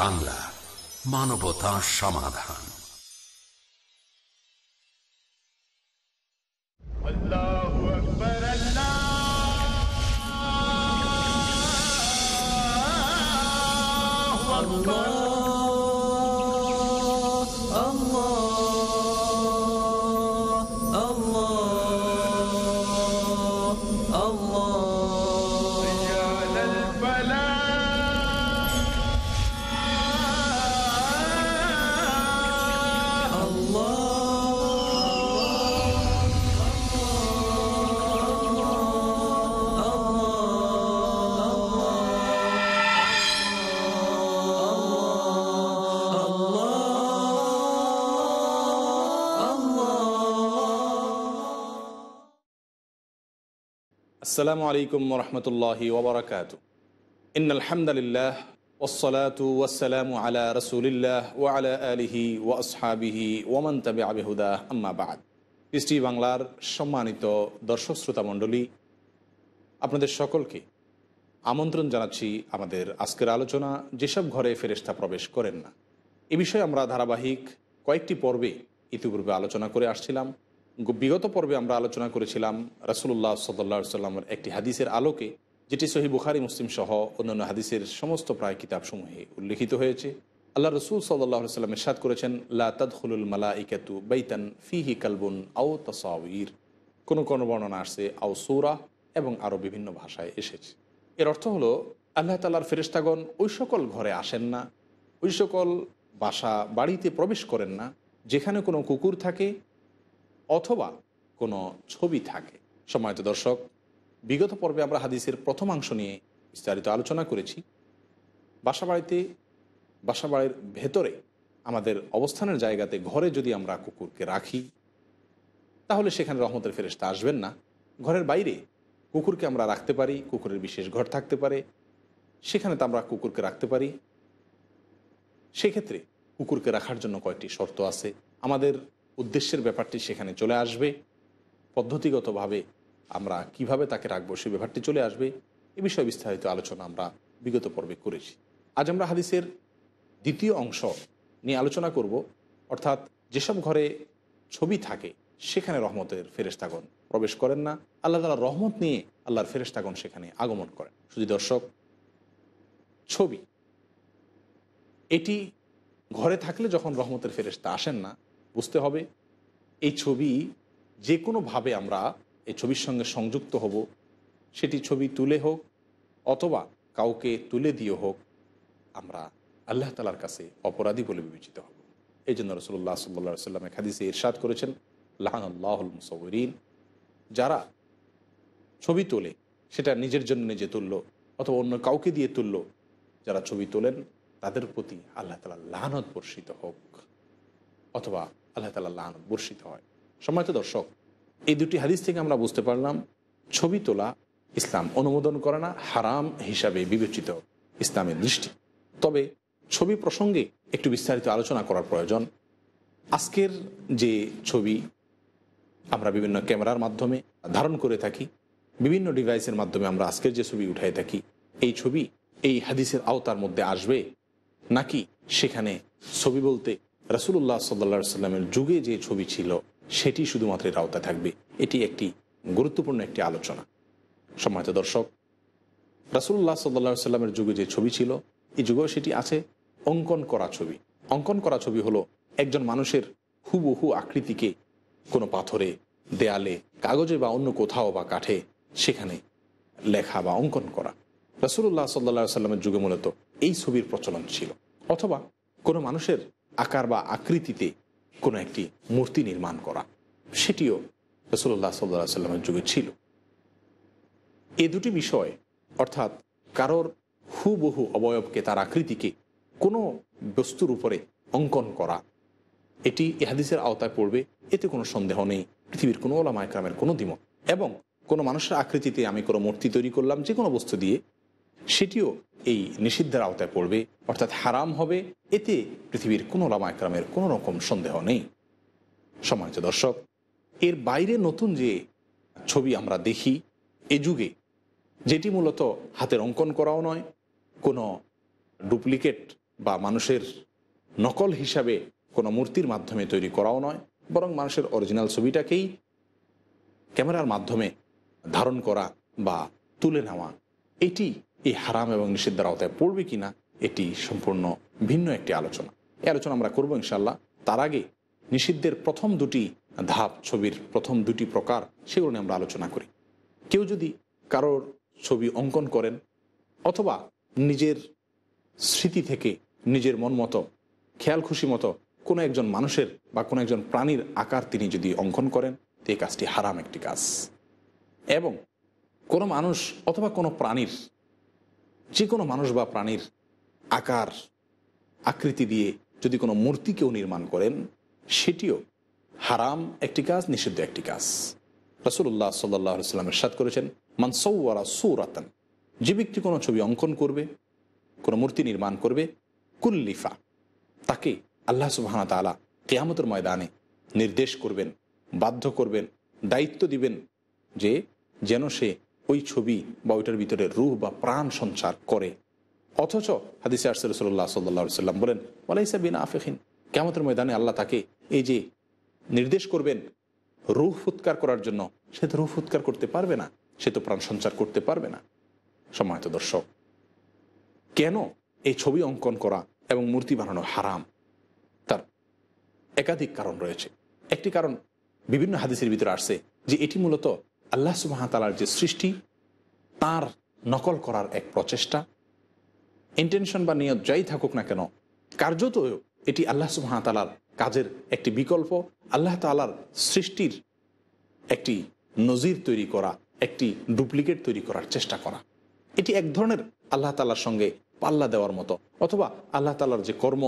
বাংলা মানবতা সমাধান আসসালামু আলাইকুম রহমতুল্লাহি ওবরাকাত ইন আলহামদুলিল্লাহ ওসলাতু ওয়াসালামু আলা রসুলিল্লাহ ও আলা আলিহি ও আসহাবিহি ওমান তবে আবেহুদা আম্মাবাদ ইস্টি বাংলার সম্মানিত দর্শক শ্রোতা মণ্ডলী আপনাদের সকলকে আমন্ত্রণ জানাচ্ছি আমাদের আজকের আলোচনা যেসব ঘরে ফেরেস্তা প্রবেশ করেন না এ বিষয়ে আমরা ধারাবাহিক কয়েকটি পর্বে ইতিপূর্বে আলোচনা করে আসছিলাম বিগত পর্বে আমরা আলোচনা করেছিলাম রাসুল্লাহ সদুল্লাহ সাল্লামের একটি হাদিসের আলোকে যেটি সহি বুখারি মুসলিম সহ অন্যান্য হাদিসের সমস্ত প্রায় কিতাবসমূহে উল্লেখিত হয়েছে আল্লাহ রসুল সদুল্লাহ সাল্লাম এরশাদ করেছেন লাতুল মালা ইকাতু বৈতান ফিহি কালবুন আও তসাউর কোনো কোনো বর্ণনা আসছে আও সৌরা এবং আরও বিভিন্ন ভাষায় এসেছে এর অর্থ হলো আল্লাহ তাল্লাহর ফেরিস্তাগণ ওই সকল ঘরে আসেন না ওই সকল বাসা বাড়িতে প্রবেশ করেন না যেখানে কোনো কুকুর থাকে অথবা কোনো ছবি থাকে সময়ত দর্শক বিগত পর্বে আমরা হাদিসের প্রথমাংশ নিয়ে বিস্তারিত আলোচনা করেছি বাসাবাড়িতে বাসাবাড়ির ভেতরে আমাদের অবস্থানের জায়গাতে ঘরে যদি আমরা কুকুরকে রাখি তাহলে সেখানে রহমতের ফেরেস্তা আসবেন না ঘরের বাইরে কুকুরকে আমরা রাখতে পারি কুকুরের বিশেষ ঘর থাকতে পারে সেখানে তো আমরা কুকুরকে রাখতে পারি সেক্ষেত্রে কুকুরকে রাখার জন্য কয়েকটি শর্ত আছে আমাদের উদ্দেশ্যের ব্যাপারটি সেখানে চলে আসবে পদ্ধতিগতভাবে আমরা কিভাবে তাকে রাখবো সে ব্যাপারটি চলে আসবে এ বিষয়ে বিস্তারিত আলোচনা আমরা বিগত পর্বে করেছি আজ আমরা হাদিসের দ্বিতীয় অংশ নিয়ে আলোচনা করব অর্থাৎ যেসব ঘরে ছবি থাকে সেখানে রহমতের ফেরেস্তাগণ প্রবেশ করেন না আল্লাহ তালা রহমত নিয়ে আল্লাহর ফেরেস্তাগণ সেখানে আগমন করেন শুধু দর্শক ছবি এটি ঘরে থাকলে যখন রহমতের ফেরেস্তা আসেন না বুঝতে হবে এই ছবি যে কোনোভাবে আমরা এই ছবির সঙ্গে সংযুক্ত হব সেটি ছবি তুলে হোক অথবা কাউকে তুলে দিয়ে হোক আমরা আল্লাহ তালার কাছে অপরাধী বলে বিবেচিত হব এই জন্য রসুল্লাহ সাল্লা সাল্লামে খাদিসে ইরশাদ করেছেন লাহান আল্লাহুল মুসৌরিন যারা ছবি তোলে সেটা নিজের জন্য নিজে তুললো অথবা অন্য কাউকে দিয়ে তুলল যারা ছবি তোলেন তাদের প্রতি আল্লাহ তালা লাহানত বর্ষিত হোক অথবা আল্লাহ তালা আনন্দ বর্ষিত হয় সম্মানিত দর্শক এই দুটি হাদিস থেকে আমরা বুঝতে পারলাম ছবি তোলা ইসলাম অনুমোদন করে না হারাম হিসাবে বিবেচিত ইসলামের দৃষ্টি তবে ছবি প্রসঙ্গে একটু বিস্তারিত আলোচনা করার প্রয়োজন আজকের যে ছবি আমরা বিভিন্ন ক্যামেরার মাধ্যমে ধারণ করে থাকি বিভিন্ন ডিভাইসের মাধ্যমে আমরা আজকের যে ছবি উঠাই থাকি এই ছবি এই হাদিসের আওতার মধ্যে আসবে নাকি সেখানে ছবি বলতে রাসুল্লাহ সাল্লা সাল্লামের যুগে যে ছবি ছিল সেটি শুধুমাত্র এর আওতায় থাকবে এটি একটি গুরুত্বপূর্ণ একটি আলোচনা সম্মানিত দর্শক রাসুল্লাহ সাল্লা সাল্লামের যুগে যে ছবি ছিল এই যুগেও সেটি আছে অঙ্কন করা ছবি অঙ্কন করা ছবি হলো একজন মানুষের হুবহু আকৃতিকে কোনো পাথরে দেয়ালে কাগজে বা অন্য কোথাও বা কাঠে সেখানে লেখা বা অঙ্কন করা রাসুল্লাহ সাল্লা সাল্লামের যুগে মূলত এই ছবির প্রচলন ছিল অথবা কোনো মানুষের আকার বা আকৃতিতে কোনো একটি মূর্তি নির্মাণ করা সেটিও রসুল্লাহ সাল্লা সাল্লামের যুগে ছিল এ দুটি বিষয় অর্থাৎ কারোর হুবহু অবয়বকে তার আকৃতিকে কোনো বস্তুর উপরে অঙ্কন করা এটি ইহাদিসের আওতায় পড়বে এতে কোনো সন্দেহ নেই পৃথিবীর কোনো ওলামায়করামের কোনো দ্বিমত এবং কোনো মানুষের আকৃতিতে আমি কোনো মূর্তি তৈরি করলাম যে কোনো বস্তু দিয়ে সেটিও এই নিষিদ্ধের আওতায় পড়বে অর্থাৎ হারাম হবে এতে পৃথিবীর কোনো লামা একরামের কোনো রকম সন্দেহ নেই সমাজ দর্শক এর বাইরে নতুন যে ছবি আমরা দেখি এ যুগে যেটি মূলত হাতের অঙ্কন করাও নয় কোনো ডুপ্লিকেট বা মানুষের নকল হিসাবে কোনো মূর্তির মাধ্যমে তৈরি করাও নয় বরং মানুষের অরিজিনাল ছবিটাকেই ক্যামেরার মাধ্যমে ধারণ করা বা তুলে নেওয়া এটি এই হারাম এবং নিষিদ্ধের আওতায় পড়বে কি না এটি সম্পূর্ণ ভিন্ন একটি আলোচনা এই আলোচনা আমরা করবো ইনশাল্লাহ তার আগে নিষিদ্ধের প্রথম দুটি ধাপ ছবির প্রথম দুটি প্রকার সেগুলো নিয়ে আমরা আলোচনা করি কেউ যদি কারোর ছবি অঙ্কন করেন অথবা নিজের স্মৃতি থেকে নিজের মন মতো খেয়াল খুশি মতো কোনো একজন মানুষের বা কোনো একজন প্রাণীর আকার তিনি যদি অঙ্কন করেন তো এই কাজটি হারাম একটি কাজ এবং কোনো মানুষ অথবা কোনো প্রাণীর যে কোনো মানুষ বা প্রাণীর আকার আকৃতি দিয়ে যদি কোনো মূর্তি কেউ নির্মাণ করেন সেটিও হারাম একটি কাজ নিষিদ্ধ একটি কাজ রসুল্লাহ সাল্লাহ সাল্লামের সাদ করেছেন মানসৌয়ারা সৌরাতন যে ব্যক্তি কোনো ছবি অঙ্কন করবে কোনো মূর্তি নির্মাণ করবে কুল্লিফা তাকে আল্লাহ সুবাহানা তালা কেয়ামতের ময়দানে নির্দেশ করবেন বাধ্য করবেন দায়িত্ব দিবেন যে যেন সে ওই ছবি বা ওইটার ভিতরে রুহ বা প্রাণ সঞ্চার করে অথচ হাদিসে আরসুল সাল্লাহ সাল্লা সাল্লাম বলেন ওলাইসা বিন আফেখিন কেমতের ময়দানে আল্লাহ তাকে এই যে নির্দেশ করবেন রুহ ফুৎকার করার জন্য সে তো রুহ ফুৎকার করতে পারবে না সে তো প্রাণ সঞ্চার করতে পারবে না সময়ত দর্শক কেন এই ছবি অঙ্কন করা এবং মূর্তি বানানো হারাম তার একাধিক কারণ রয়েছে একটি কারণ বিভিন্ন হাদিসের ভিতরে আসছে যে এটি মূলত আল্লাহ সুবাহতালার যে সৃষ্টি তার নকল করার এক প্রচেষ্টা ইন্টেনশন বা নিয়ত যাই থাকুক না কেন কার্যত এটি আল্লাহ সুবাহতালার কাজের একটি বিকল্প আল্লাহ তালার সৃষ্টির একটি নজির তৈরি করা একটি ডুপ্লিকেট তৈরি করার চেষ্টা করা এটি এক ধরনের আল্লাহ তালার সঙ্গে পাল্লা দেওয়ার মতো অথবা আল্লাহ তালার যে কর্ম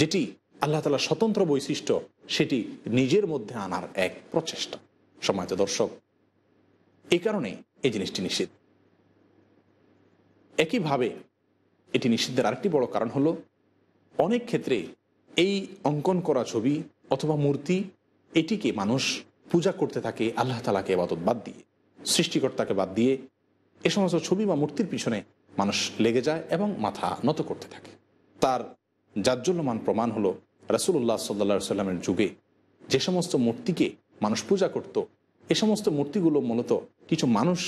যেটি আল্লাহ তালার স্বতন্ত্র বৈশিষ্ট্য সেটি নিজের মধ্যে আনার এক প্রচেষ্টা সমাজ দর্শক এই কারণে এই জিনিসটি নিষিদ্ধ একইভাবে এটি নিষিদ্ধের আরেকটি বড় কারণ হলো অনেক ক্ষেত্রে এই অঙ্কন করা ছবি অথবা মূর্তি এটিকে মানুষ পূজা করতে থাকে আল্লাহ তালাকে এবাদত বাদ দিয়ে সৃষ্টিকর্তাকে বাদ দিয়ে এ সমস্ত ছবি বা মূর্তির পিছনে মানুষ লেগে যায় এবং মাথা নত করতে থাকে তার যার প্রমাণ হলো রাসুল্লাহ সাল্লা সাল্লামের যুগে যে সমস্ত মূর্তিকে মানুষ পূজা করত। এ সমস্ত মূর্তিগুলো মূলত কিছু মানুষ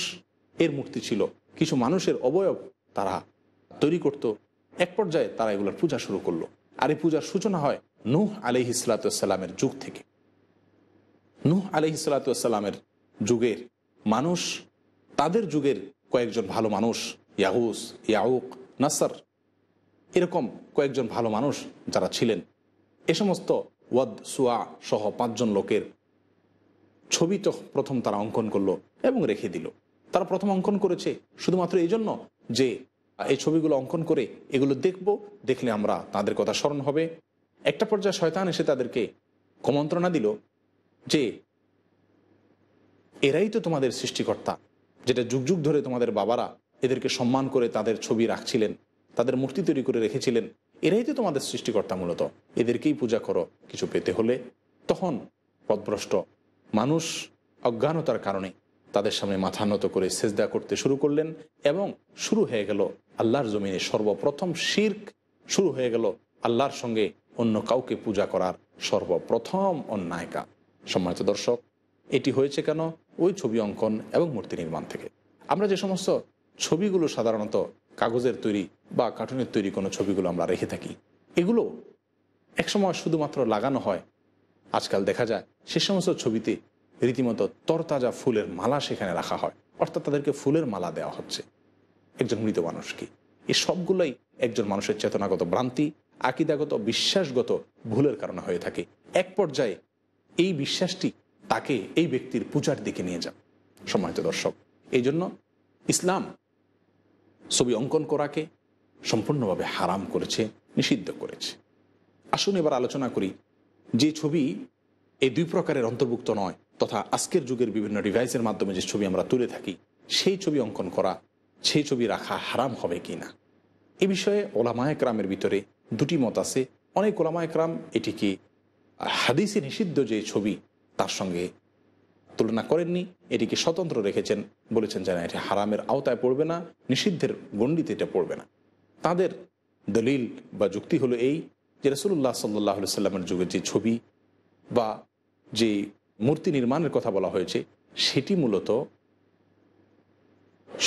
এর মূর্তি ছিল কিছু মানুষের অবয়ব তারা তৈরি করত এক পর্যায়ে তারা এগুলোর পূজা শুরু করলো আর এই পূজার সূচনা হয় নুহ আলি ইসলাতামের যুগ থেকে নুহ আলি ইসলাতামের যুগের মানুষ তাদের যুগের কয়েকজন ভালো মানুষ ইয়াহুস ইয়াউক নাসার এরকম কয়েকজন ভালো মানুষ যারা ছিলেন এ সমস্ত ওয়াদ সুয়া সহ পাঁচজন লোকের ছবি তো প্রথম তারা অঙ্কন করলো এবং রেখে দিল তারা প্রথম অঙ্কন করেছে শুধুমাত্র এই জন্য যে এই ছবিগুলো অঙ্কন করে এগুলো দেখব দেখলে আমরা তাদের কথা স্মরণ হবে একটা পর্যায়ে শয়তান এসে তাদেরকে কমন্ত্রণা দিল যে এরাই তো তোমাদের সৃষ্টিকর্তা যেটা যুগ যুগ ধরে তোমাদের বাবারা এদেরকে সম্মান করে তাদের ছবি রাখছিলেন তাদের মূর্তি তৈরি করে রেখেছিলেন এরাই তো তোমাদের সৃষ্টিকর্তা মূলত এদেরকেই পূজা করো কিছু পেতে হলে তখন পদভ্রষ্ট মানুষ অজ্ঞানতার কারণে তাদের সামনে মাথা নত করে সেজদা করতে শুরু করলেন এবং শুরু হয়ে গেল আল্লাহর জমিনে সর্বপ্রথম শির্ক শুরু হয়ে গেল আল্লাহর সঙ্গে অন্য কাউকে পূজা করার সর্বপ্রথম অন্যায়িকা সম্মানিত দর্শক এটি হয়েছে কেন ওই ছবি অঙ্কন এবং মূর্তি নির্মাণ থেকে আমরা যে সমস্ত ছবিগুলো সাধারণত কাগজের তৈরি বা কার্টুনের তৈরি কোনো ছবিগুলো আমরা রেখে থাকি এগুলো একসময় শুধুমাত্র লাগানো হয় আজকাল দেখা যায় সে সমস্ত ছবিতে রীতিমতো তরতাজা ফুলের মালা সেখানে রাখা হয় অর্থাৎ তাদেরকে ফুলের মালা দেওয়া হচ্ছে একজন মৃত মানুষকে এই সবগুলোই একজন মানুষের চেতনাগত ভ্রান্তি আকিদাগত বিশ্বাসগত ভুলের কারণে হয়ে থাকে এক পর্যায়ে এই বিশ্বাসটি তাকে এই ব্যক্তির পূজার দিকে নিয়ে যান সম্মানিত দর্শক এই জন্য ইসলাম ছবি অঙ্কন করাকে সম্পূর্ণভাবে হারাম করেছে নিষিদ্ধ করেছে আসুন এবার আলোচনা করি যে ছবি এই দুই প্রকারের অন্তর্ভুক্ত নয় তথা আজকের যুগের বিভিন্ন ডিভাইসের মাধ্যমে যে ছবি আমরা তুলে থাকি সেই ছবি অঙ্কন করা সেই ছবি রাখা হারাম হবে কি না এ বিষয়ে ওলামায়করামের ভিতরে দুটি মত আছে অনেক ওলামায়করাম এটিকে হাদিসে নিষিদ্ধ যে ছবি তার সঙ্গে তুলনা করেননি এটিকে স্বতন্ত্র রেখেছেন বলেছেন যে না এটি হারামের আওতায় পড়বে না নিষিদ্ধের গণ্ডিতে এটা পড়বে না তাদের দলিল বা যুক্তি হলো এই যে রসুল্লাহ সাল্লাহ সাল্লামের যুগে যে ছবি বা যে মূর্তি নির্মাণের কথা বলা হয়েছে সেটি মূলত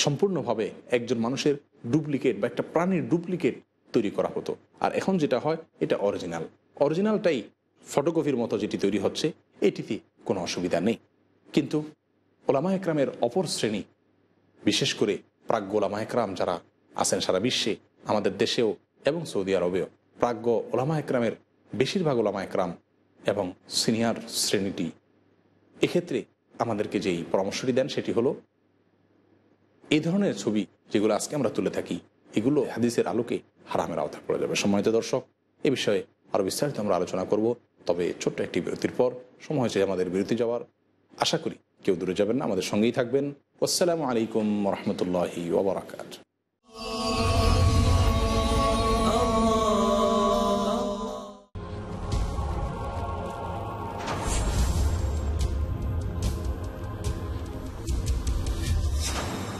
সম্পূর্ণভাবে একজন মানুষের ডুপ্লিকেট বা একটা প্রাণীর ডুপ্লিকেট তৈরি করা হতো আর এখন যেটা হয় এটা অরিজিনাল অরিজিনালটাই ফটোকপির মতো যেটি তৈরি হচ্ছে এটিতে কোনো অসুবিধা নেই কিন্তু ওলামা একরামের অপর শ্রেণী বিশেষ করে প্রাজ্ঞ ওলামা একরাম যারা আছেন সারা বিশ্বে আমাদের দেশেও এবং সৌদি আরবেও প্রাজ্ঞ ওলামা একরামের বেশিরভাগ ওলামা একরাম এবং সিনিয়র শ্রেণীটি এক্ষেত্রে আমাদেরকে যেই পরামর্শটি দেন সেটি হলো এই ধরনের ছবি যেগুলো আজকে আমরা তুলে থাকি এগুলো হাদিসের আলোকে হারামের আওতায় পড়ে যাবে সম্মানিত দর্শক এ বিষয়ে আরও বিস্তারিত আমরা আলোচনা করব তবে ছোট্ট একটি বিরতির পর সময় হয়েছে আমাদের বিরতি যাওয়ার আশা করি কেউ দূরে যাবেন না আমাদের সঙ্গেই থাকবেন আসসালামু আলাইকুম রহমতুল্লাহি ওবরাকাত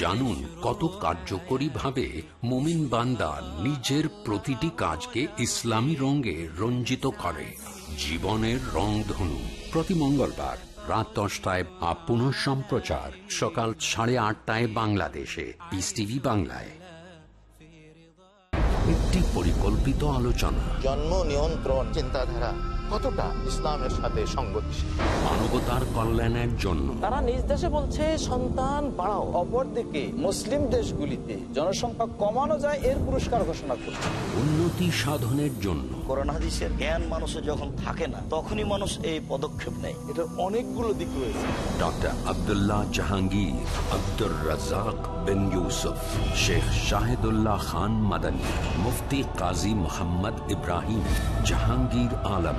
জানুন কত কার্যকরী ভাবে মোমিন বান্দা নিজের প্রতিটি কাজকে ইসলামী রঙে রঞ্জিত করে জীবনের রং ধনু প্রতি মঙ্গলবার রাত দশটায় আপন সম্প্রচার সকাল সাড়ে আটটায় বাংলাদেশে পিস বাংলায় একটি পরিকল্পিত আলোচনা জন্ম নিয়ন্ত্রণ চিন্তাধারা কতটা ইসলামের সাথে মানবতার কল্যাণের জন্য তারা নিজ দেশে বলছে সন্তান বাড়াও অপরদিকে মুসলিম দেশগুলিতে জনসংখ্যা কমানো যায় এর পুরস্কার ঘোষণা করছে উন্নতি সাধনের জন্য যখন থাকে না তখনই মানুষ এই পদক্ষেপ নেয় এটার অনেকগুলো দিক ডক্টর আব্দুল্লাহ জাহাঙ্গীর আব্দুর রাজাক শেখ খান মুফতি কাজী ইব্রাহিম জাহাঙ্গীর আলম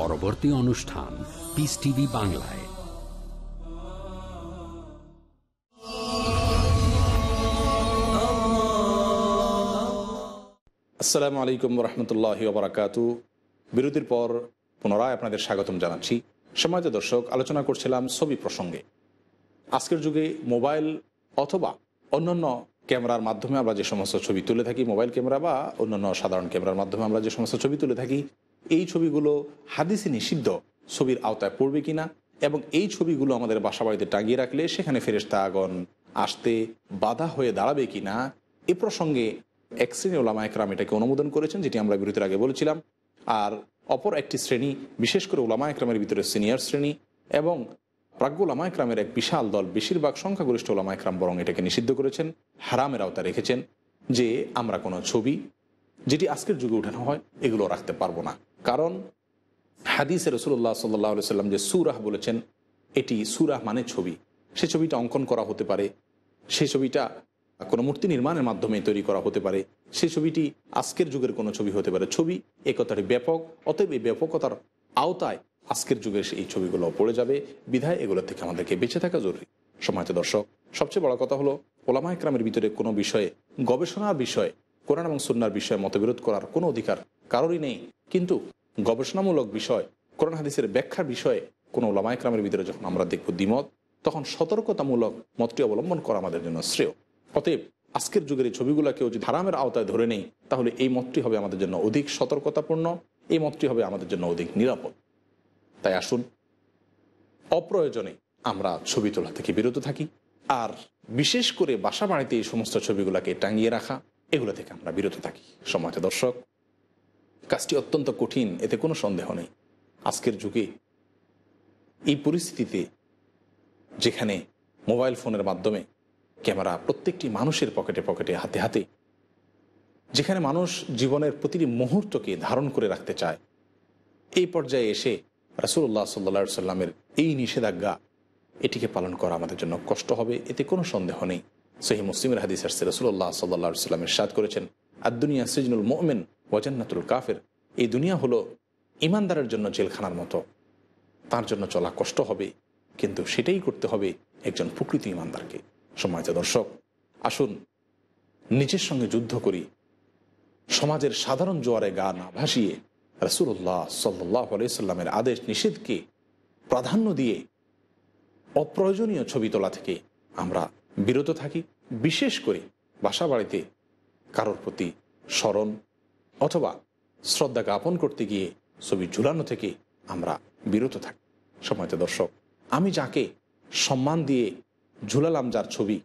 পরবর্তী অনুষ্ঠান পিস টিভি বাংলায় আসসালামু আলাইকুম রহমতুল্লাহ ওবরাকাত বিরতির পর পুনরায় আপনাদের স্বাগতম জানাচ্ছি সমাজ দর্শক আলোচনা করছিলাম ছবি প্রসঙ্গে আজকের যুগে মোবাইল অথবা অন্যান্য ক্যামেরার মাধ্যমে আমরা যে সমস্ত ছবি তুলে থাকি মোবাইল ক্যামেরা বা অন্যান্য সাধারণ ক্যামেরার মাধ্যমে আমরা যে সমস্ত ছবি তুলে থাকি এই ছবিগুলো হাদিসে নিষিদ্ধ ছবির আওতায় পড়বে কিনা এবং এই ছবিগুলো আমাদের বাসাবাড়িতে টাঙিয়ে রাখলে সেখানে আগন আসতে বাধা হয়ে দাঁড়াবে কিনা এ প্রসঙ্গে এক শ্রেণী ওলামা একরাম এটাকে অনুমোদন করেছেন যেটি আমরা বিরতির আগে বলেছিলাম আর অপর একটি শ্রেণী বিশেষ করে ওলামা একরামের ভিতরে সিনিয়র শ্রেণী এবং প্রাজ্ঞ ওলামা একরামের এক বিশাল দল বেশিরভাগ সংখ্যাগরিষ্ঠ ওলামা একরাম বরং এটাকে নিষিদ্ধ করেছেন হারামের আওতা রেখেছেন যে আমরা কোনো ছবি যেটি আজকের যুগে উঠানো হয় এগুলো রাখতে পারবো না কারণ হাদিসে রসুল্লাহ সাল্লাহ সাল্লাম যে সুরাহ বলেছেন এটি সুরাহ মানে ছবি সে ছবিটা অঙ্কন করা হতে পারে সে ছবিটা কোনো মূর্তি নির্মাণের মাধ্যমে তৈরি করা হতে পারে সে ছবিটি আজকের যুগের কোনো ছবি হতে পারে ছবি এ কথাটি ব্যাপক অতএব এই ব্যাপকতার আওতায় আজকের যুগের এই ছবিগুলো পড়ে যাবে বিধায় এগুলোর থেকে আমাদেরকে বেঁচে থাকা জরুরি সময়ত দর্শক সবচেয়ে বড় কথা হলো ওলামা একরামের ভিতরে কোনো বিষয়ে গবেষণার বিষয়ে কোরআন এবং সুন্নার বিষয়ে মতবিরোধ করার কোনো অধিকার কারোরই নেই কিন্তু গবেষণামূলক বিষয় কোরআন হাদিসের ব্যাখ্যার বিষয়ে কোনো লামায়ক্রামের ভিতরে যখন আমরা দেখব দ্বিমত তখন সতর্কতামূলক মতটি অবলম্বন করা আমাদের জন্য শ্রেয় অতএব আজকের যুগের এই ছবিগুলোকেও যদি হারামের আওতায় ধরে নেই তাহলে এই মতটি হবে আমাদের জন্য অধিক সতর্কতাপূর্ণ এই মতটি হবে আমাদের জন্য অধিক নিরাপদ তাই আসুন অপ্রয়োজনে আমরা ছবি তোলা থেকে বিরত থাকি আর বিশেষ করে বাসা বাড়িতে এই সমস্ত ছবিগুলোকে টাঙিয়ে রাখা এগুলো থেকে আমরা বিরত থাকি সময়টা দর্শক কাজটি অত্যন্ত কঠিন এতে কোনো সন্দেহ নেই আজকের যুগে এই পরিস্থিতিতে যেখানে মোবাইল ফোনের মাধ্যমে ক্যামেরা প্রত্যেকটি মানুষের পকেটে পকেটে হাতে হাতে যেখানে মানুষ জীবনের প্রতিটি মুহূর্তকে ধারণ করে রাখতে চায় এই পর্যায়ে এসে রাসুল্লাহ সাল্লা সাল্লামের এই নিষেধাজ্ঞা এটিকে পালন করা আমাদের জন্য কষ্ট হবে এতে কোনো সন্দেহ নেই সহি মুসলিমের হাদিস আসছে রসুল্লাহ সাল্লা সাল্লামের সাদ করেছেন আর দুনিয়া সৃজনুল মোমেন ওয়াজান্নাতুল কাফের এই দুনিয়া হলো ইমানদারের জন্য জেলখানার মতো তার জন্য চলা কষ্ট হবে কিন্তু সেটাই করতে হবে একজন প্রকৃত ইমানদারকে সমাজ দর্শক আসুন নিজের সঙ্গে যুদ্ধ করি সমাজের সাধারণ জোয়ারে গা না ভাসিয়ে রসুল্লাহ সাল্লাহ আলাইসাল্লামের আদেশ নিষেধকে প্রাধান্য দিয়ে অপ্রয়োজনীয় ছবি তোলা থেকে আমরা বিরত থাকি বিশেষ করে বাসা বাড়িতে কারোর প্রতি স্মরণ অথবা শ্রদ্ধা জ্ঞাপন করতে গিয়ে ছবি ঝুলানো থেকে আমরা বিরত থাকি সময়ত দর্শক আমি যাকে সম্মান দিয়ে ঝুলালাম যার ছবি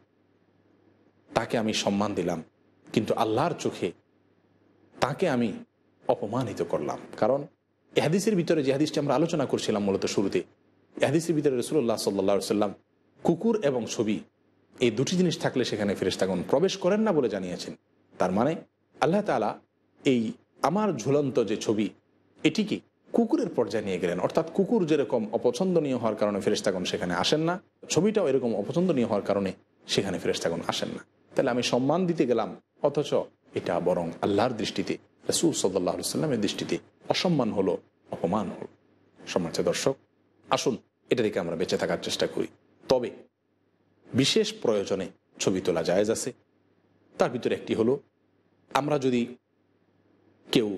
তাকে আমি সম্মান দিলাম কিন্তু আল্লাহর চোখে তাকে আমি অপমানিত করলাম কারণ এহাদিসের ভিতরে যে হাদিসটি আমরা আলোচনা করছিলাম মূলত শুরুতে এহাদিসের ভিতরে রসুল্লাহ সাল্লা সাল্লাম কুকুর এবং ছবি এই দুটি জিনিস থাকলে সেখানে ফেরেস্তাগণ প্রবেশ করেন না বলে জানিয়েছেন তার মানে আল্লাহ তালা এই আমার ঝুলন্ত যে ছবি এটিকে কুকুরের পর্যায়ে নিয়ে গেলেন অর্থাৎ কুকুর যেরকম অপছন্দনীয় হওয়ার কারণে ফেরেস্তাগণ সেখানে আসেন না ছবিটাও এরকম অপছন্দনীয় হওয়ার কারণে সেখানে ফেরেস্তাগণ আসেন না তাহলে আমি সম্মান দিতে গেলাম অথচ এটা বরং আল্লাহর দৃষ্টিতে রসুল সদুল্লাহ সাল্লামের দৃষ্টিতে অসম্মান হলো অপমান হলো সম্মানিত দর্শক আসুন এটা থেকে আমরা বেঁচে থাকার চেষ্টা করি তবে বিশেষ প্রয়োজনে ছবি তোলা জায়জ আছে তার ভিতরে একটি হলো আমরা যদি কেউ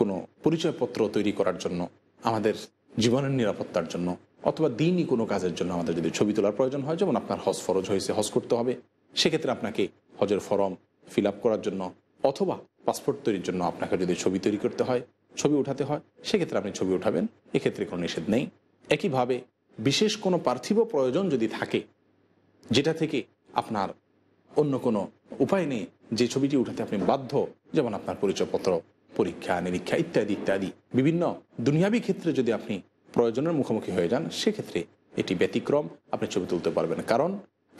কোনো পরিচয়পত্র তৈরি করার জন্য আমাদের জীবনের নিরাপত্তার জন্য অথবা দিনই কোনো কাজের জন্য আমাদের যদি ছবি তোলার প্রয়োজন হয় যেমন আপনার হজ ফরজ হয়েছে হজ করতে হবে সেক্ষেত্রে আপনাকে হজের ফর্ম ফিল করার জন্য অথবা পাসপোর্ট তৈরির জন্য আপনাকে যদি ছবি তৈরি করতে হয় ছবি উঠাতে হয় সেক্ষেত্রে আপনি ছবি উঠাবেন এক্ষেত্রে কোনো নিষেধ নেই একইভাবে বিশেষ কোনো পার্থিব প্রয়োজন যদি থাকে যেটা থেকে আপনার অন্য কোনো উপায় নেই যে ছবিটি উঠাতে আপনি বাধ্য যেমন আপনার পরিচয়পত্র পরীক্ষা নিরীক্ষা ইত্যাদি ইত্যাদি বিভিন্ন দুনিয়াবী ক্ষেত্রে যদি আপনি প্রয়োজনের মুখোমুখি হয়ে যান সেক্ষেত্রে এটি ব্যতিক্রম আপনি ছবি তুলতে পারবেন কারণ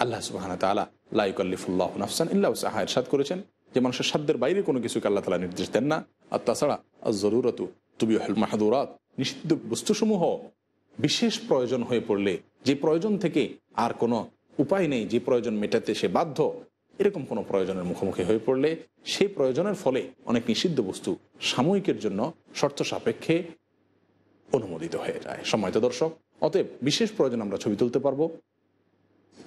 আল্লাহ সুবাহানা তালা লাইকাল্লিফুল্লাহ নফসান ইল্লাহ সাহা এরশাদ করেছেন যে মানুষের সাধ্যের বাইরে কোনো কিছুকে আল্লাহ তালা নির্দেশ দেন না আর তাছাড়া জরুরত তুবি মাহাদুরাত নিষিদ্ধ বস্তুসমূহ বিশেষ প্রয়োজন হয়ে পড়লে যে প্রয়োজন থেকে আর কোনো উপায় নেই যে প্রয়োজন মেটাতে সে বাধ্য এরকম কোনো প্রয়োজনের মুখোমুখি হয়ে পড়লে সেই প্রয়োজনের ফলে অনেক নিষিদ্ধ বস্তু সাময়িকের জন্য শর্ত সাপেক্ষে অনুমোদিত হয়ে যায় সময়ত দর্শক অতএব বিশেষ প্রয়োজন আমরা ছবি তুলতে পারবো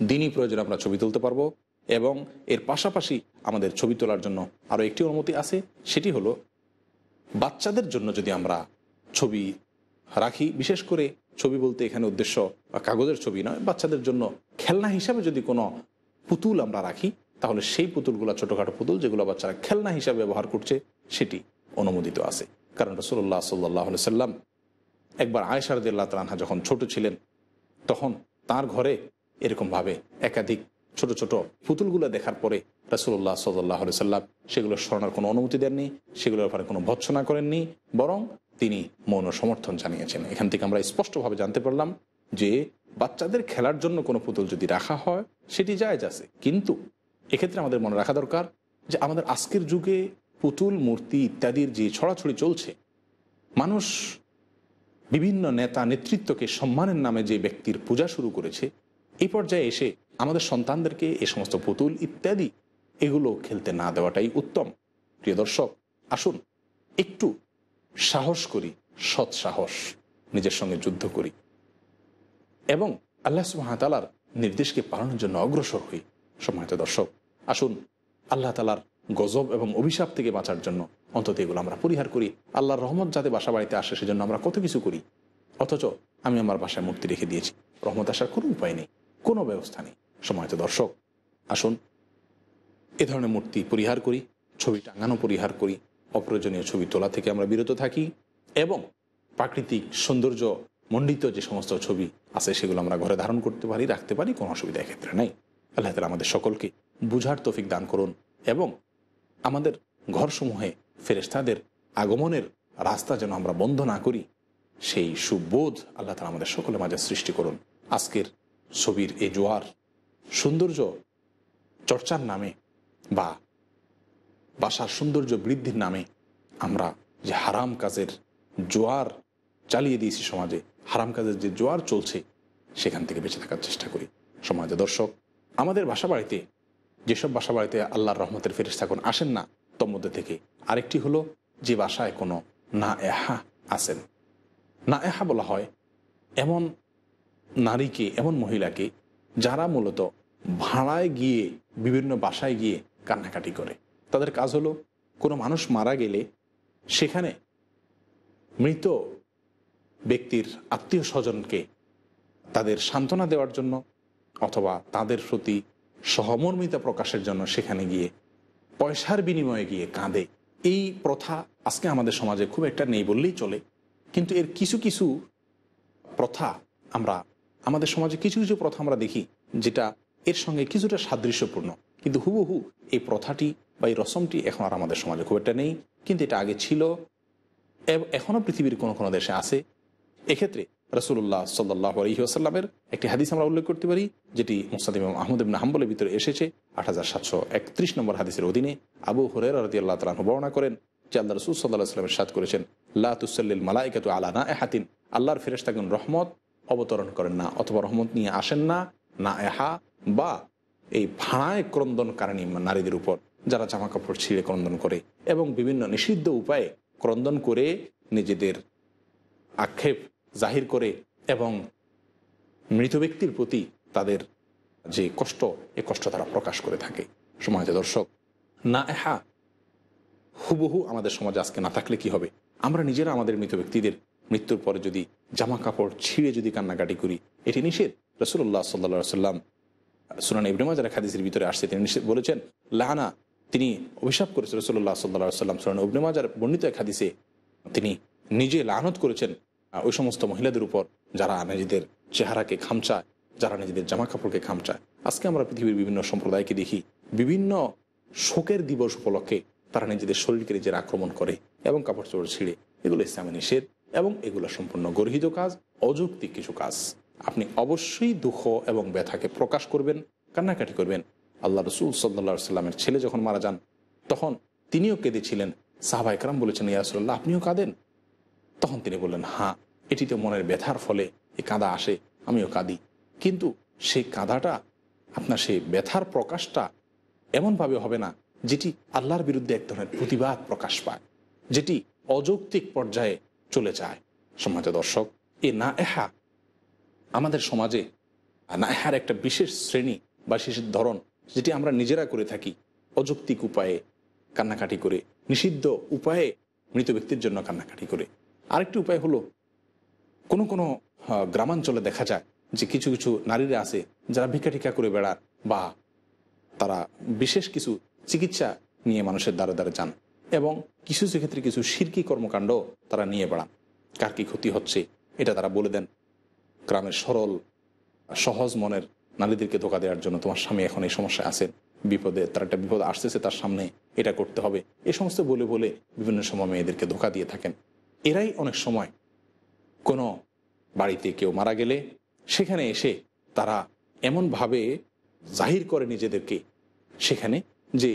দিনই প্রয়োজন আমরা ছবি তুলতে পারবো এবং এর পাশাপাশি আমাদের ছবি তোলার জন্য আরও একটি অনুমতি আছে সেটি হলো বাচ্চাদের জন্য যদি আমরা ছবি রাখি বিশেষ করে ছবি বলতে এখানে উদ্দেশ্য বা কাগজের ছবি নয় বাচ্চাদের জন্য খেলনা হিসাবে যদি কোনো পুতুল আমরা রাখি তাহলে সেই পুতুলগুলো ছোটোখাটো পুতুল যেগুলো বাচ্চারা খেলনা হিসাবে ব্যবহার করছে সেটি অনুমোদিত আছে কারণ রসুল্লাহ সাল্লাহ সাল্লাম একবার আয়সারদুল্লাহ তালহা যখন ছোট ছিলেন তখন তার ঘরে এরকমভাবে একাধিক ছোট ছোট পুতুলগুলো দেখার পরে রাসুল্লাহ সাল্লাহ সাল্লাম সেগুলো স্মরণের কোনো অনুমতি দেননি সেগুলোর ব্যাপারে কোনো ভৎসনা করেননি বরং তিনি মৌন সমর্থন জানিয়েছেন এখান থেকে আমরা স্পষ্টভাবে জানতে পারলাম যে বাচ্চাদের খেলার জন্য কোনো পুতুল যদি রাখা হয় সেটি জায়জ আছে কিন্তু এক্ষেত্রে আমাদের মনে রাখা দরকার যে আমাদের আজকের যুগে পুতুল মূর্তি ইত্যাদির যে ছড়াছড়ি চলছে মানুষ বিভিন্ন নেতা নেতৃত্বকে সম্মানের নামে যে ব্যক্তির পূজা শুরু করেছে এই পর্যায়ে এসে আমাদের সন্তানদেরকে এ সমস্ত পুতুল ইত্যাদি এগুলো খেলতে না দেওয়াটাই উত্তম প্রিয় দর্শক আসুন একটু সাহস করি সৎ সাহস নিজের সঙ্গে যুদ্ধ করি এবং আল্লাহ সুহাতালার নির্দেশকে পালনের জন্য অগ্রসর হই সম্মানিত দর্শক আসুন আল্লাহ তালার গজব এবং অভিশাপ থেকে বাঁচার জন্য অন্তত এগুলো আমরা পরিহার করি আল্লাহর রহমত যাতে বাসা বাড়িতে আসে সেজন্য আমরা কত কিছু করি অথচ আমি আমার বাসায় মূর্তি রেখে দিয়েছি রহমত আসার কোনো উপায় নেই কোনো ব্যবস্থা নেই সময়ত দর্শক আসুন এ ধরনের মূর্তি পরিহার করি ছবি টাঙানো পরিহার করি অপ্রয়োজনীয় ছবি তোলা থেকে আমরা বিরত থাকি এবং প্রাকৃতিক সৌন্দর্য মণ্ডিত যে সমস্ত ছবি আছে সেগুলো আমরা ঘরে ধারণ করতে পারি রাখতে পারি কোনো অসুবিধা ক্ষেত্রে নাই আল্লাহ তালা আমাদের সকলকে বুঝার তফিক দান করুন এবং আমাদের ঘরসমূহে ফেরেস্তাদের আগমনের রাস্তা যেন আমরা বন্ধ না করি সেই সুবোধ আল্লাহ তালা আমাদের সকলের মাঝে সৃষ্টি করুন আজকের ছবির এ জোয়ার সৌন্দর্য চর্চার নামে বা বাসার সৌন্দর্য বৃদ্ধির নামে আমরা যে হারাম কাজের জোয়ার চালিয়ে দিয়েছি সমাজে হারাম কাজের যে জোয়ার চলছে সেখান থেকে বেঁচে থাকার চেষ্টা করি সমাজে দর্শক আমাদের বাসা বাড়িতে যেসব বাসা বাড়িতে আল্লাহর রহমতের থাকুন আসেন না মধ্যে থেকে আরেকটি হলো যে বাসায় কোনো না এহা আসেন না এহা বলা হয় এমন নারীকে এমন মহিলাকে যারা মূলত ভাড়ায় গিয়ে বিভিন্ন বাসায় গিয়ে কান্নাকাটি করে তাদের কাজ হলো কোনো মানুষ মারা গেলে সেখানে মৃত ব্যক্তির আত্মীয় স্বজনকে তাদের সান্ত্বনা দেওয়ার জন্য অথবা তাদের প্রতি সহমর্মিতা প্রকাশের জন্য সেখানে গিয়ে পয়সার বিনিময়ে গিয়ে কাঁদে এই প্রথা আজকে আমাদের সমাজে খুব একটা নেই বললেই চলে কিন্তু এর কিছু কিছু প্রথা আমরা আমাদের সমাজে কিছু কিছু প্রথা আমরা দেখি যেটা এর সঙ্গে কিছুটা সাদৃশ্যপূর্ণ কিন্তু হুবহু এই প্রথাটি বা এই রসমটি এখন আর আমাদের সমাজে খুব একটা নেই কিন্তু এটা আগে ছিল এখনও পৃথিবীর কোনো কোনো দেশে আছে এক্ষেত্রে রসুল্লাহ সাল্লাহ আলহিহাসাল্লামের একটি হাদিস আমরা উল্লেখ করতে পারি যেটি মুস্তাদিম আহমদ ইবিন হাম্বলের ভিতরে এসেছে আট হাজার সাতশো একত্রিশ নম্বর হাদিসের অধীনে আবু হরের রদি আল্লাহ তালাহ বর্ণনা করেন যে আল্লাহ রসুল সাল্লাহ সাল্লামের সাদ করেছেন লাতুসাল্লিল না আলানা হাতিন আল্লাহর ফেরেস্তাগুন রহমত অবতরণ করেন না অথবা রহমত নিয়ে আসেন না না এহা বা এই ভাড়ায় কারণে নারীদের উপর যারা জামা কাপড় ছিঁড়ে ক্রন্দন করে এবং বিভিন্ন নিষিদ্ধ উপায়ে ক্রন্দন করে নিজেদের আক্ষেপ জাহির করে এবং মৃত ব্যক্তির প্রতি তাদের যে কষ্ট এ কষ্ট তারা প্রকাশ করে থাকে সমাজে দর্শক না এহা হুবহু আমাদের সমাজে আজকে না থাকলে কি হবে আমরা নিজেরা আমাদের মৃত ব্যক্তিদের মৃত্যুর পরে যদি জামা কাপড় ছিঁড়ে যদি কান্নাকাটি করি এটি নিষেধ রসুল্লাহ সাল্লা সাল্লাম সুনান ইবরিমাজ খাদিসের ভিতরে আসছে তিনি নিশ্চিত বলেছেন লাহানা তিনি অভিশাপ করেছেন রসল্লাহ সাল্লা সাল্লাম সুনান ইবরিমাজার বর্ণিত এক হাদিসে তিনি নিজে লাহানত করেছেন ওই সমস্ত মহিলাদের উপর যারা নিজেদের চেহারাকে খামচায় যারা নিজেদের জামা কাপড়কে খামচায় আজকে আমরা পৃথিবীর বিভিন্ন সম্প্রদায়কে দেখি বিভিন্ন শোকের দিবস উপলক্ষে তারা নিজেদের শরীরকে নিজের আক্রমণ করে এবং কাপড় চোপড় ছিঁড়ে এগুলো ইসলামে নিষেধ এবং এগুলো সম্পূর্ণ গর্হিত কাজ অযৌক্তিক কিছু কাজ আপনি অবশ্যই দুঃখ এবং ব্যথাকে প্রকাশ করবেন কান্নাকাটি করবেন আল্লাহ রসুল সাল্লা সাল্লামের ছেলে যখন মারা যান তখন তিনিও কেঁদেছিলেন সাহাবা একরাম বলেছেন ইয়াসল্লাহ আপনিও কাঁদেন তখন তিনি বললেন হ্যাঁ এটি তো মনের ব্যথার ফলে এ কাঁদা আসে আমিও কাঁদি কিন্তু সেই কাঁদাটা আপনার সেই ব্যথার প্রকাশটা এমনভাবে হবে না যেটি আল্লাহর বিরুদ্ধে এক ধরনের প্রতিবাদ প্রকাশ পায় যেটি অযৌক্তিক পর্যায়ে চলে যায় সমাজ দর্শক এ না এহা আমাদের সমাজে নাহার একটা বিশেষ শ্রেণী বা শিশুর ধরন যেটি আমরা নিজেরা করে থাকি অযৌক্তিক উপায়ে কান্নাকাটি করে নিষিদ্ধ উপায়ে মৃত ব্যক্তির জন্য কান্নাকাটি করে আরেকটি উপায় হলো কোনো কোনো গ্রামাঞ্চলে দেখা যায় যে কিছু কিছু নারীরা আছে যারা ভিক্ষাটিকা করে বেড়ান বা তারা বিশেষ কিছু চিকিৎসা নিয়ে মানুষের দ্বারে দ্বারে যান এবং কিছু কিছু ক্ষেত্রে কিছু শিরকি কর্মকাণ্ড তারা নিয়ে বেড়ান কার কি ক্ষতি হচ্ছে এটা তারা বলে দেন গ্রামের সরল সহজ মনের নারীদেরকে ধোকা দেওয়ার জন্য তোমার স্বামী এখন এই সমস্যায় আছেন বিপদে তার একটা বিপদ আসতেছে তার সামনে এটা করতে হবে এ সমস্ত বলে বলে বিভিন্ন সময় মেয়েদেরকে ধোকা দিয়ে থাকেন এরাই অনেক সময় কোনো বাড়িতে কেউ মারা গেলে সেখানে এসে তারা এমনভাবে জাহির করে নিজেদেরকে সেখানে যে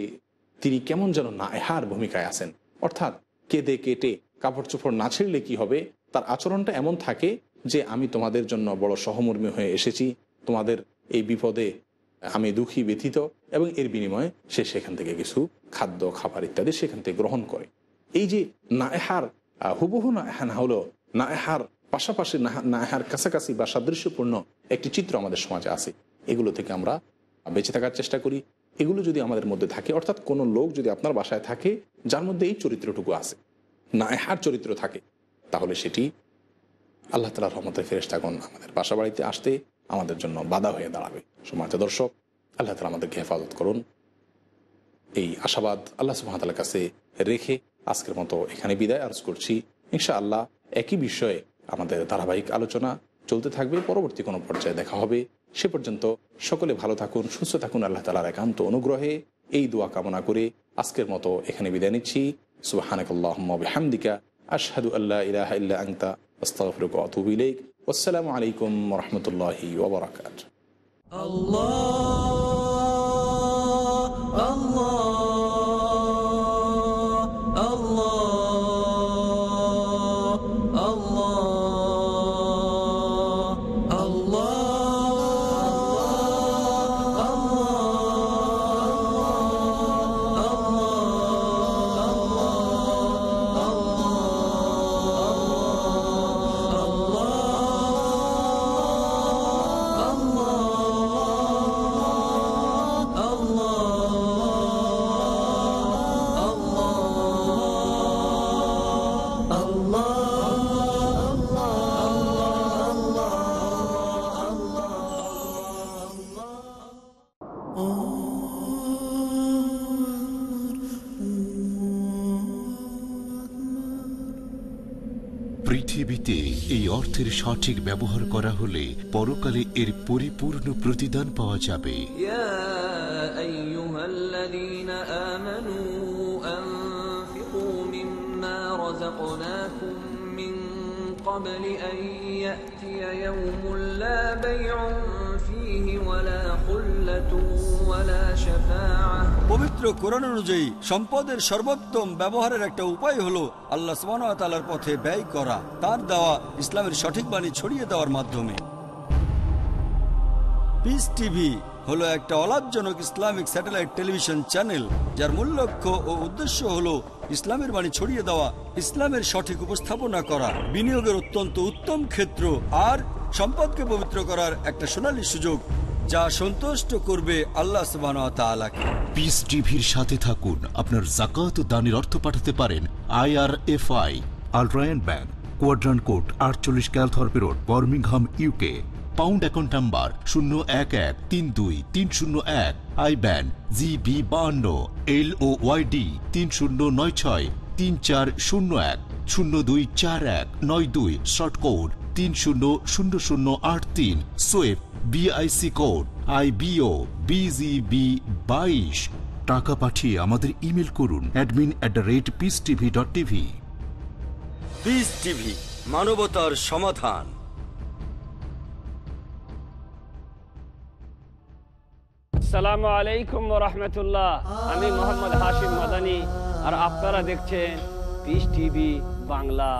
তিনি কেমন যেন না এহার ভূমিকায় আছেন অর্থাৎ কেঁদে কেটে কাপড় চোপড় না ছিঁড়লে কি হবে তার আচরণটা এমন থাকে যে আমি তোমাদের জন্য বড় সহমর্মী হয়ে এসেছি তোমাদের এই বিপদে আমি দুঃখী ব্যথিত এবং এর বিনিময়ে সে সেখান থেকে কিছু খাদ্য খাবার ইত্যাদি সেখান থেকে গ্রহণ করে এই যে নাহার হুবহু নাহা না হলো নাহার পাশাপাশি নাহার কাছাকাছি বা সাদৃশ্যপূর্ণ একটি চিত্র আমাদের সমাজে আছে এগুলো থেকে আমরা বেঁচে থাকার চেষ্টা করি এগুলো যদি আমাদের মধ্যে থাকে অর্থাৎ কোনো লোক যদি আপনার বাসায় থাকে যার মধ্যে এই চরিত্রটুকু আছে নাহার চরিত্র থাকে তাহলে সেটি আল্লাহ তালা রহমতের ফেরেস্তাগণ আমাদের বাসা বাড়িতে আসতে আমাদের জন্য বাধা হয়ে দাঁড়াবে সমাজ দর্শক আল্লাহ তালা আমাদেরকে হেফাজত করুন এই আশাবাদ আল্লাহ সুহামতালার কাছে রেখে আজকের মতো এখানে বিদায় আরজ করছি ইনশা আল্লাহ একই বিষয়ে আমাদের ধারাবাহিক আলোচনা চলতে থাকবে পরবর্তী কোনো পর্যায়ে দেখা হবে সে পর্যন্ত সকলে ভালো থাকুন সুস্থ থাকুন আল্লাহ তালার একান্ত অনুগ্রহে এই দোয়া কামনা করে আজকের মতো এখানে বিদায় নিচ্ছি সুবাহানকাল্লাহমদিকা আশহাদু আল্লাহ ইলাহা ইল্লা আংতা أستغفرك وأتوب إليك والسلام عليكم ورحمة الله وبركاته الله الله এই অর্থের সঠিক ব্যবহার করা হলে পরকালে এর পরিপূর্ণ প্রতিদান পাওয়া যাবে قبل أن يأتي يوم لا بيع فيه ولا خلق পবিত্র কোরআন অনুযায়ী সম্পদের সর্বোত্তম ব্যবহারের একটা উপায় হলো আল্লাহ সালার পথে ব্যয় করা তার দেওয়া ইসলামের সঠিক বাণী ছড়িয়ে দেওয়ার মাধ্যমে পিস টিভি হলো একটা অলাভজনক ইসলামিক স্যাটেলাইট টেলিভিশন চ্যানেল যার মূল লক্ষ্য ও উদ্দেশ্য হলো ইসলামের বাণী ছড়িয়ে দেওয়া ইসলামের সঠিক উপস্থাপনা করা বিনিয়োগের অত্যন্ত উত্তম ক্ষেত্র আর সম্পদকে পবিত্র করার একটা সোনালী সুযোগ যা সন্তুষ্ট করবে আল্লাহ সুবাহকে পিস টিভির সাথে থাকুন আপনার জাকাত দানের অর্থ পাঠাতে পারেন I R F I Al Rayan bank quadrant court আটচল্লিশ Calthorpe road Birmingham UK pound account number শূন্য এক এক তিন দুই তিন শূন্য এক আই ব্যান জি বি বাহান্ন এল ও ওয়াইডি তিন শূন্য নয় ছয় তিন চার শূন্য এক শূন্য দুই চার এক নয় দুই শর্ট কোড তিন শূন্য শূন্য শূন্য আট তিন সোয়েব BIC code I BO BGB বাইশ টাকা পাঠিয়ে আমাদের ইমেল করুন admin at the rate peace TV dot TV peace TV মানবতার সমাধান সালামু আলাইকুম রহমতুল্লাহ আমি মোহাম্মদ হাশিম মাদানি আর আপনারা দেখছেন পিস টিভি বাংলা